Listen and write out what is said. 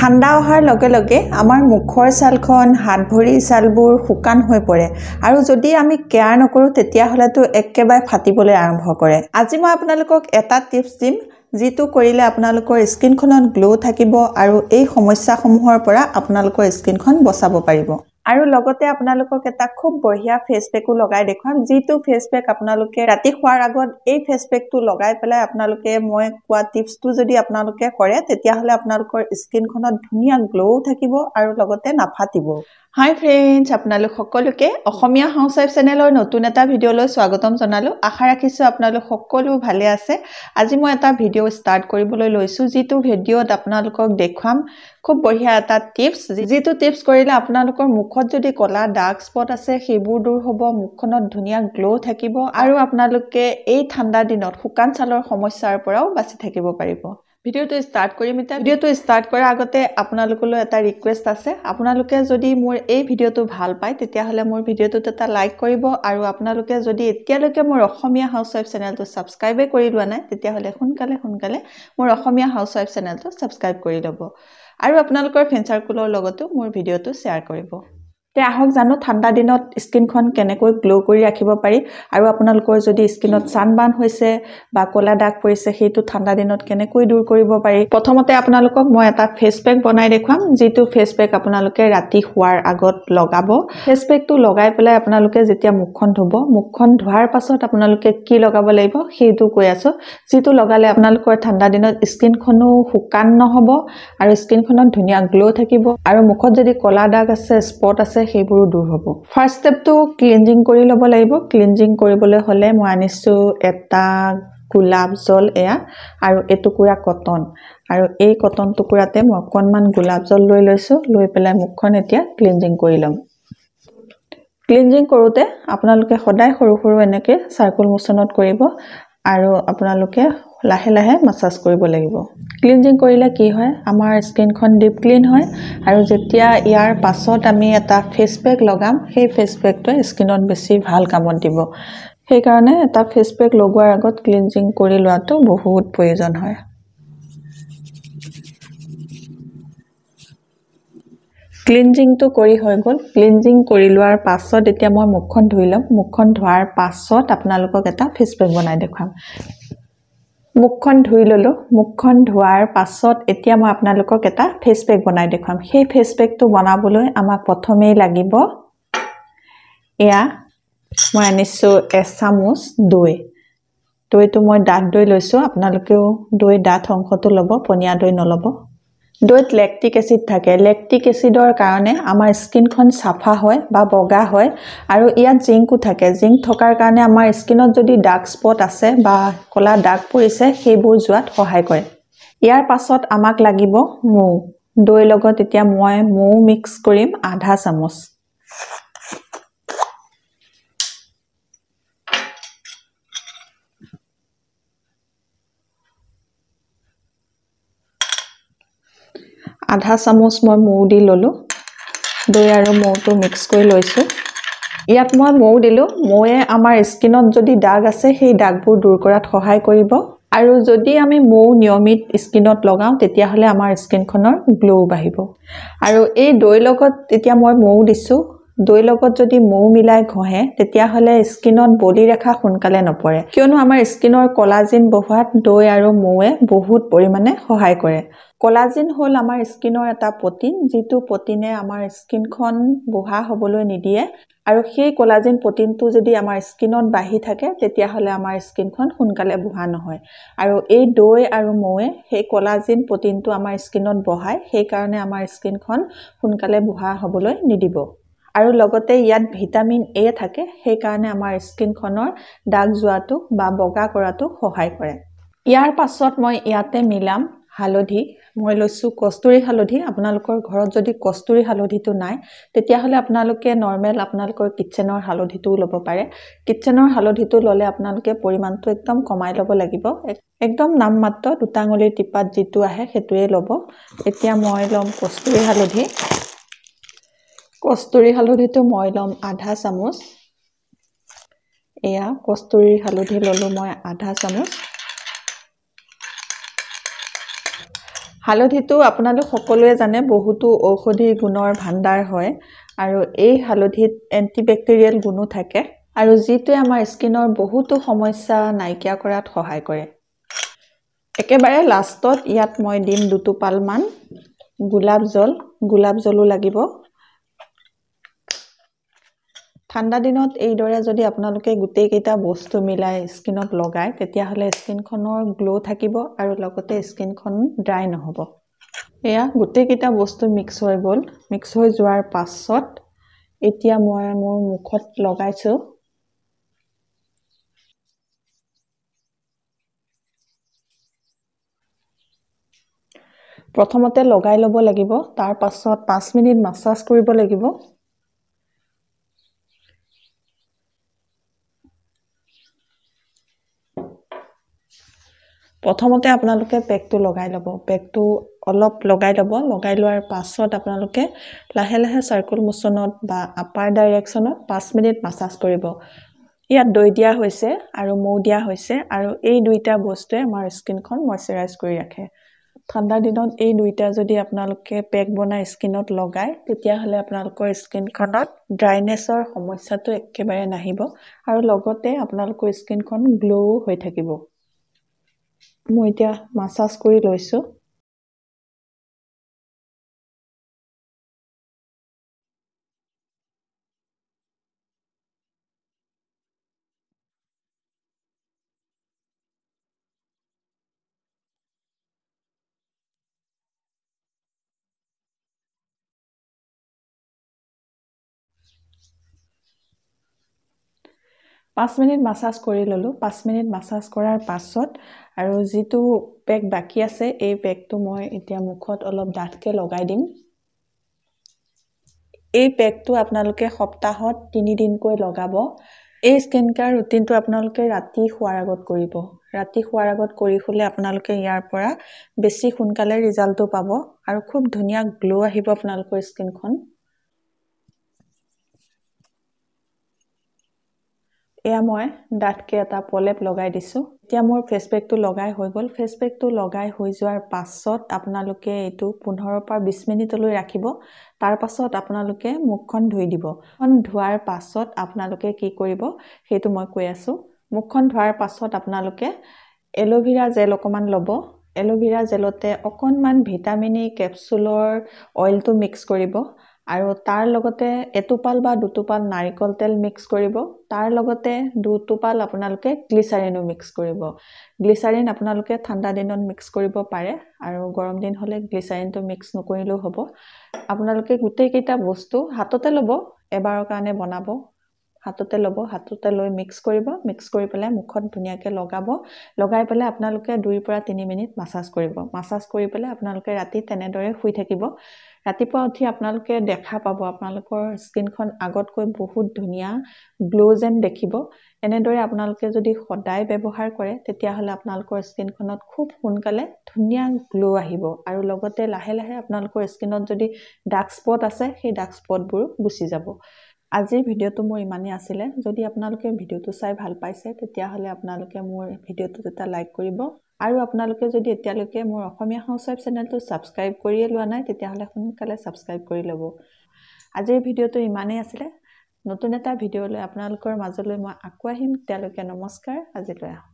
ঠাণ্ডা অহাৰ লগে লগে আমাৰ মুখৰ ছালখন হাত ভৰি ছালবোৰ শুকান হৈ পৰে আৰু যদি আমি কেয়াৰ নকৰোঁ তেতিয়াহ'লেতো একেবাৰে ফাটিবলৈ আৰম্ভ কৰে আজি মই আপোনালোকক এটা টিপছ দিম যিটো কৰিলে আপোনালোকৰ স্কিনখনত গ্ল' থাকিব আৰু এই সমস্যাসমূহৰ পৰা আপোনালোকৰ স্কিনখন বচাব পাৰিব আৰু লগতে আপোনালোকক এটা খুব বঢ়িয়া ফেচপেকো লগাই দেখুৱাম যিটো ফেচপেক আপোনালোকে ৰাতি খোৱাৰ আগত এই ফেচপেকটো লগাই পেলাই আপোনালোকে মই কোৱা টিপছটো যদি আপোনালোকে কৰে তেতিয়াহ'লে আপোনালোকৰ স্কিনখনত ধুনীয়া গ্ল'ও থাকিব আৰু লগতে নাফাটিব হাই ফ্ৰেণ্ডছ আপোনালোক সকলোকে অসমীয়া হাউচাইফ চেনেলৰ নতুন এটা ভিডিঅ'লৈ স্বাগতম জনালোঁ আশা ৰাখিছোঁ আপোনালোক সকলো ভালে আছে আজি মই এটা ভিডিঅ' ষ্টাৰ্ট কৰিবলৈ লৈছোঁ যিটো ভিডিঅ'ত আপোনালোকক দেখুৱাম খুব বঢ়িয়া এটা টিপছ যিটো টিপছ কৰিলে আপোনালোকৰ মুখত যদি ক'লা ডাৰ্ক স্পট আছে সেইবোৰ দূৰ হ'ব মুখখনত ধুনীয়া গ্ল' থাকিব আৰু আপোনালোকে এই ঠাণ্ডা দিনত শুকান ছালৰ সমস্যাৰ পৰাও বাচি থাকিব পাৰিব ভিডিঅ'টো ষ্টাৰ্ট কৰিম এতিয়া ভিডিঅ'টো ষ্টাৰ্ট কৰাৰ আগতে আপোনালোকলৈ এটা ৰিকুৱেষ্ট আছে আপোনালোকে যদি মোৰ এই ভিডিঅ'টো ভাল পায় তেতিয়াহ'লে মোৰ ভিডিঅ'টোত এটা লাইক কৰিব আৰু আপোনালোকে যদি এতিয়ালৈকে মোৰ অসমীয়া হাউচ ৱাইফ চেনেলটো ছাবস্ক্ৰাইবেই কৰি লোৱা নাই তেতিয়াহ'লে সোনকালে সোনকালে মোৰ অসমীয়া হাউচ ৱাইফ চেনেলটো ছাবস্ক্ৰাইব কৰি ল'ব আৰু আপোনালোকৰ ফ্ৰেণ্ড চাৰ্কুলৰ লগতো মোৰ ভিডিঅ'টো শ্বেয়াৰ কৰিব তে আহক জানো ঠাণ্ডা দিনত স্কিনখন কেনেকৈ গ্ল' কৰি ৰাখিব পাৰি আৰু আপোনালোকৰ যদি স্কিনত চান বান হৈছে বা ক'লা দাগ পৰিছে সেইটো ঠাণ্ডা দিনত কেনেকৈ দূৰ কৰিব পাৰি প্ৰথমতে আপোনালোকক মই এটা ফেচ পেক বনাই দেখুৱাম যিটো ফেচ পেক আপোনালোকে ৰাতি শোৱাৰ আগত লগাব ফেচ পেকটো লগাই পেলাই আপোনালোকে যেতিয়া মুখখন ধুব মুখখন ধোৱাৰ পাছত আপোনালোকে কি লগাব লাগিব সেইটো কৈ আছোঁ যিটো লগালে আপোনালোকৰ ঠাণ্ডা দিনত স্কিনখনো শুকান নহ'ব আৰু স্কিনখনত ধুনীয়া গ্ল' থাকিব আৰু মুখত যদি ক'লা দাগ আছে স্পট আছে আছে সেইবোৰো দূৰ হ'ব ফাৰ্ষ্ট ষ্টেপটো ক্লিনজিং কৰি ল'ব লাগিব ক্লিনজিং কৰিবলৈ হ'লে মই আনিছোঁ এটা গোলাপ জল এয়া আৰু এটুকুৰা কটন আৰু এই কটন টুকুৰাতে মই অকণমান গোলাপ জল লৈ লৈছোঁ লৈ পেলাই মুখখন এতিয়া ক্লিনজিং কৰি ল'ম ক্লিনজিং কৰোঁতে আপোনালোকে সদায় সৰু সৰু এনেকৈ চাৰ্কুল মোচনত কৰিব আৰু আপোনালোকে লাহে লাহে মাছাজ কৰিব লাগিব ক্লিনজিং কৰিলে কি হয় আমাৰ স্কিনখন ডিপ ক্লিন হয় আৰু যেতিয়া ইয়াৰ পাছত আমি এটা ফেচ পেক লগাম সেই ফেচ পেকটোৱে স্কিনত বেছি ভাল কামত দিব সেইকাৰণে এটা ফেচ পেক লগোৱাৰ আগত ক্লিনজিং কৰি লোৱাটো বহুত প্ৰয়োজন হয় ক্লিনজিংটো কৰি হৈ গ'ল ক্লিনজিং কৰি লোৱাৰ পাছত এতিয়া মই মুখখন ধুই ল'ম মুখখন ধোৱাৰ পাছত আপোনালোকক এটা ফেচ পেক বনাই দেখুৱাম মুখখন ধুই ল'লোঁ মুখখন ধোৱাৰ পাছত এতিয়া মই আপোনালোকক এটা ফেচ পেক বনাই দেখুৱাম সেই ফেচ পেকটো বনাবলৈ আমাক প্ৰথমেই লাগিব এয়া মই আনিছোঁ এচামুচ দৈ দৈটো মই ডাঠ দৈ লৈছোঁ আপোনালোকেও দৈ ডাঠ অংশটো ল'ব পনীয়া দৈ নল'ব দৈত লেক্টিক এচিড থাকে লেক্টিক এচিডৰ কাৰণে আমাৰ স্কিনখন চাফা হয় বা বগা হয় আৰু ইয়াত জিংকো থাকে জিংক থকাৰ কাৰণে আমাৰ স্কিনত যদি ডাৰ্ক স্পট আছে বা ক'লা ডাগ পৰিছে সেইবোৰ যোৱাত সহায় কৰে ইয়াৰ পাছত আমাক লাগিব মৌ দৈৰ লগত এতিয়া মই মৌ মিক্স কৰিম আধা চামুচ আধা চামুচ মই মৌ দি ললোঁ দৈ আৰু মৌটো মিক্স কৰি লৈছোঁ ইয়াত মই মৌ দিলোঁ মৌয়ে আমাৰ স্কিনত যদি দাগ আছে সেই দাগবোৰ দূৰ কৰাত সহায় কৰিব আৰু যদি আমি মৌ নিয়মিত স্কিনত লগাওঁ তেতিয়াহ'লে আমাৰ স্কিনখনৰ গ্ল' বাঢ়িব আৰু এই দৈৰ লগত এতিয়া মই মৌ দিছোঁ দৈ লগত যদি মৌ মিলাই ঘঁহে তেতিয়াহ'লে স্কিনত বলি ৰেখা সোনকালে নপৰে কিয়নো আমাৰ স্কিনৰ কলাজিন বহোৱাত দৈ আৰু মৌৱে বহুত পৰিমাণে সহায় কৰে কলাজিন হ'ল আমাৰ স্কিনৰ এটা প্ৰটিন যিটো প্ৰটিনে আমাৰ স্কিনখন বুঢ়া হ'বলৈ নিদিয়ে আৰু সেই কলাজিন প্ৰটিনটো যদি আমাৰ স্কিনত বাঢ়ি থাকে তেতিয়াহ'লে আমাৰ স্কিনখন সোনকালে বুঢ়া নহয় আৰু এই দৈ আৰু মৌৱে সেই কলাজিন প্ৰটিনটো আমাৰ স্কিনত বঢ়ায় সেইকাৰণে আমাৰ স্কিনখন সোনকালে বুঢ়া হ'বলৈ নিদিব আৰু লগতে ইয়াত ভিটামিন এ থাকে সেইকাৰণে আমাৰ স্কিনখনৰ দাগ যোৱাটো বা বগা কৰাটো সহায় কৰে ইয়াৰ পাছত মই ইয়াতে মিলাম হালধি মই লৈছোঁ কস্তুৰী হালধি আপোনালোকৰ ঘৰত যদি কস্তুৰী হালধিটো নাই তেতিয়াহ'লে আপোনালোকে নৰ্মেল আপোনালোকৰ কিটচেনৰ হালধিটোও ল'ব পাৰে কিটচেনৰ হালধিটো ল'লে আপোনালোকে পৰিমাণটো একদম কমাই ল'ব লাগিব একদম নামমাত্ৰ দুটাঙলিৰ টিপাত যিটো আহে সেইটোৱে ল'ব এতিয়া মই ল'ম কস্তুৰী হালধি কস্তুৰী হালধিটো মই ল'ম আধা চামুচ এয়া কস্তুৰী হালধি ল'লোঁ মই আধা চামুচ হালধিটো আপোনালোক সকলোৱে জানে বহুতো ঔষধি গুণৰ ভাণ্ডাৰ হয় আৰু এই হালধিত এণ্টিবেক্টেৰিয়েল গুণো থাকে আৰু যিটোৱে আমাৰ স্কিনৰ বহুতো সমস্যা নাইকিয়া কৰাত সহায় কৰে একেবাৰে লাষ্টত ইয়াত মই দিম দুটোপালমান গোলাপ জল গোলাপ জলো লাগিব ঠাণ্ডা দিনত এইদৰে যদি আপোনালোকে গোটেইকেইটা বস্তু মিলাই স্কিনত লগায় তেতিয়াহ'লে স্কিনখনৰ গ্ল' থাকিব আৰু লগতে স্কিনখন ড্ৰাই নহ'ব এয়া গোটেইকেইটা বস্তু মিক্স হৈ গ'ল মিক্স হৈ যোৱাৰ পাছত এতিয়া মই মোৰ মুখত লগাইছোঁ প্ৰথমতে লগাই ল'ব লাগিব তাৰপাছত পাঁচ মিনিট মাছাজ কৰিব লাগিব প্ৰথমতে আপোনালোকে পেকটো লগাই ল'ব পেকটো অলপ লগাই ল'ব লগাই লোৱাৰ পাছত আপোনালোকে লাহে লাহে চাৰ্কুল মোচনত বা আপাৰ ডাইৰেকশ্যনত পাঁচ মিনিট মাছাজ কৰিব ইয়াত দৈ দিয়া হৈছে আৰু মৌ দিয়া হৈছে আৰু এই দুইটা বস্তুৱে আমাৰ স্কিনখন মইশ্চাৰাইজ কৰি ৰাখে ঠাণ্ডা দিনত এই দুইটা যদি আপোনালোকে পেক বনাই স্কিনত লগায় তেতিয়াহ'লে আপোনালোকৰ স্কিনখনত ড্ৰাইনেছৰ সমস্যাটো একেবাৰে নাহিব আৰু লগতে আপোনালোকৰ স্কিনখন গ্ল' হৈ থাকিব মই এতিয়া মাছাজ কৰি লৈছোঁ পাঁচ মিনিট মাছাজ কৰি ল'লোঁ পাঁচ মিনিট মাছাজ কৰাৰ পাছত আৰু যিটো পেক বাকী আছে এই পেকটো মই এতিয়া মুখত অলপ ডাঠকৈ লগাই দিম এই পেকটো আপোনালোকে সপ্তাহত তিনিদিনকৈ লগাব এই স্কিন কেয়াৰ ৰুটিনটো আপোনালোকে ৰাতি শোৱাৰ আগত কৰিব ৰাতি শোৱাৰ আগত কৰি হ'লে আপোনালোকে ইয়াৰ পৰা বেছি সোনকালে ৰিজাল্টটো পাব আৰু খুব ধুনীয়া গ্ল' আহিব আপোনালোকৰ স্কিনখন এয়া মই ডাঠকৈ এটা পলেপ লগাই দিছোঁ এতিয়া মোৰ ফেচপেকটো লগাই হৈ গ'ল ফেচপেকটো লগাই হৈ যোৱাৰ পাছত আপোনালোকে এইটো পোন্ধৰৰ পৰা বিছ মিনিটলৈ ৰাখিব তাৰ পাছত আপোনালোকে মুখখন ধুই দিব মুখখন ধোৱাৰ পাছত আপোনালোকে কি কৰিব সেইটো মই কৈ আছোঁ মুখখন ধোৱাৰ পাছত আপোনালোকে এল'ভেৰা জেল অকণমান ল'ব এল'ভেৰা জেলতে অকণমান ভিটামিনি কেপচুলৰ অইলটো মিক্স কৰিব আৰু তাৰ লগতে এটোপাল বা দুটোপাল নাৰিকল তেল মিক্স কৰিব তাৰ লগতে দুটোপাল আপোনালোকে গ্লিচাৰিনো মিক্স কৰিব গ্লিচাৰিন আপোনালোকে ঠাণ্ডা দিনত মিক্স কৰিব পাৰে আৰু গৰম দিন হ'লে গ্লিচাৰিনটো মিক্স নকৰিলেও হ'ব আপোনালোকে গোটেইকেইটা বস্তু হাততে ল'ব এবাৰৰ কাৰণে বনাব হাততে ল'ব হাততে লৈ মিক্স কৰিব মিক্স কৰি পেলাই মুখত ধুনীয়াকৈ লগাব লগাই পেলাই আপোনালোকে দুইৰ পৰা তিনি মিনিট মাছাজ কৰিব মাছাজ কৰি পেলাই আপোনালোকে ৰাতি তেনেদৰে শুই থাকিব ৰাতিপুৱা উঠি আপোনালোকে দেখা পাব আপোনালোকৰ স্কিনখন আগতকৈ বহুত ধুনীয়া গ্ল' যেন দেখিব এনেদৰে আপোনালোকে যদি সদায় ব্যৱহাৰ কৰে তেতিয়াহ'লে আপোনালোকৰ স্কিনখনত খুব সোনকালে ধুনীয়া গ্ল' আহিব আৰু লগতে লাহে লাহে আপোনালোকৰ স্কিনত যদি ডাৰ্ক স্পট আছে সেই ডাৰ্ক স্পটবোৰো গুচি যাব আজিৰ ভিডিঅ'টো মোৰ ইমানেই আছিলে যদি আপোনালোকে ভিডিঅ'টো চাই ভাল পাইছে তেতিয়াহ'লে আপোনালোকে মোৰ ভিডিঅ'টোত এটা লাইক কৰিব আৰু আপোনালোকে যদি এতিয়ালৈকে মোৰ অসমীয়া হাউচৱাইফ চেনেলটো ছাবস্ক্ৰাইব কৰিয়ে লোৱা নাই তেতিয়াহ'লে সোনকালে ছাবস্ক্ৰাইব কৰি ল'ব আজিৰ ভিডিঅ'টো ইমানেই আছিলে নতুন এটা ভিডিঅ'লৈ আপোনালোকৰ মাজলৈ মই আকৌ আহিম তেওঁলোকে নমস্কাৰ আজিলৈ আহক